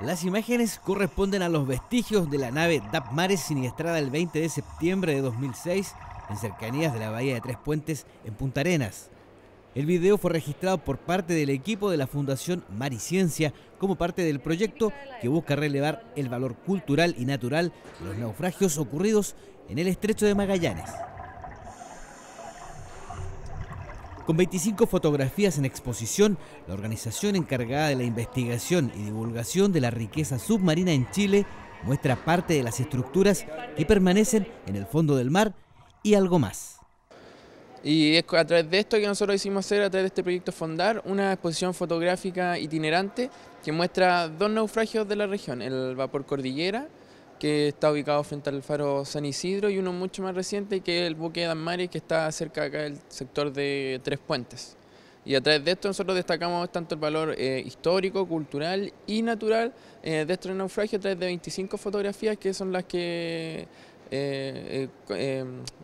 Las imágenes corresponden a los vestigios de la nave DAP Mare siniestrada el 20 de septiembre de 2006 en cercanías de la bahía de Tres Puentes en Punta Arenas. El video fue registrado por parte del equipo de la Fundación Mariciencia como parte del proyecto que busca relevar el valor cultural y natural de los naufragios ocurridos en el estrecho de Magallanes. Con 25 fotografías en exposición, la organización encargada de la investigación y divulgación de la riqueza submarina en Chile muestra parte de las estructuras que permanecen en el fondo del mar y algo más. Y es a través de esto que nosotros hicimos hacer, a través de este proyecto Fondar, una exposición fotográfica itinerante que muestra dos naufragios de la región, el vapor Cordillera que está ubicado frente al faro San Isidro, y uno mucho más reciente que el buque de que está cerca acá del sector de Tres Puentes. Y a través de esto nosotros destacamos tanto el valor eh, histórico, cultural y natural eh, de este naufragio a través de 25 fotografías que son las que, eh,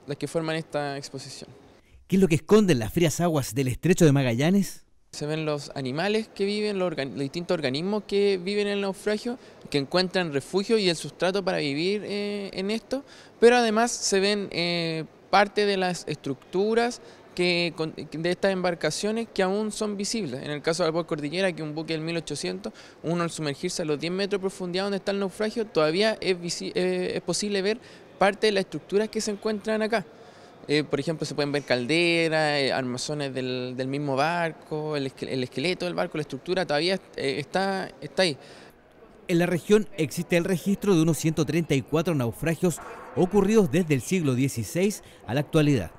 las que forman esta exposición. ¿Qué es lo que esconden las frías aguas del Estrecho de Magallanes? Se ven los animales que viven, los, distintos organismos que viven en el naufragio, que encuentran refugio y el sustrato para vivir eh, en esto, pero además se ven eh, parte de las estructuras que, de estas embarcaciones que aún son visibles. En el caso de Albor Cordillera, que un buque del 1800, uno al sumergirse a los 10 metros de profundidad donde está el naufragio, todavía es, eh, es posible ver parte de las estructuras que se encuentran acá. Eh, por ejemplo, se pueden ver calderas, eh, armazones del, mismo barco, el, esqueleto del barco, la estructura todavía eh, está, está ahí. En la región existe el registro de unos 134 naufragios ocurridos desde el siglo XVI a la actualidad.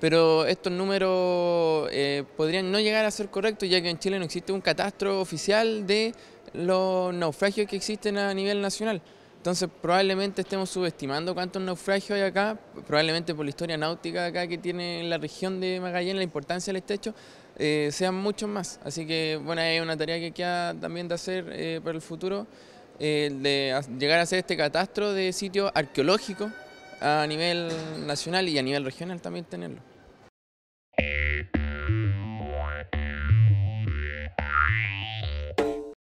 Pero estos números podrían no llegar a ser correctos, ya que en Chile no existe un catastro oficial de los naufragios que existen a nivel nacional. Entonces probablemente estemos subestimando cuántos naufragios hay acá, probablemente por la historia náutica acá que tiene la región de Magallanes, la importancia del estrecho, eh, sean muchos más. Así que bueno, es una tarea que queda también de hacer eh, para el futuro, eh, de llegar a hacer este catastro de sitios arqueológico a nivel nacional y a nivel regional también tenerlo.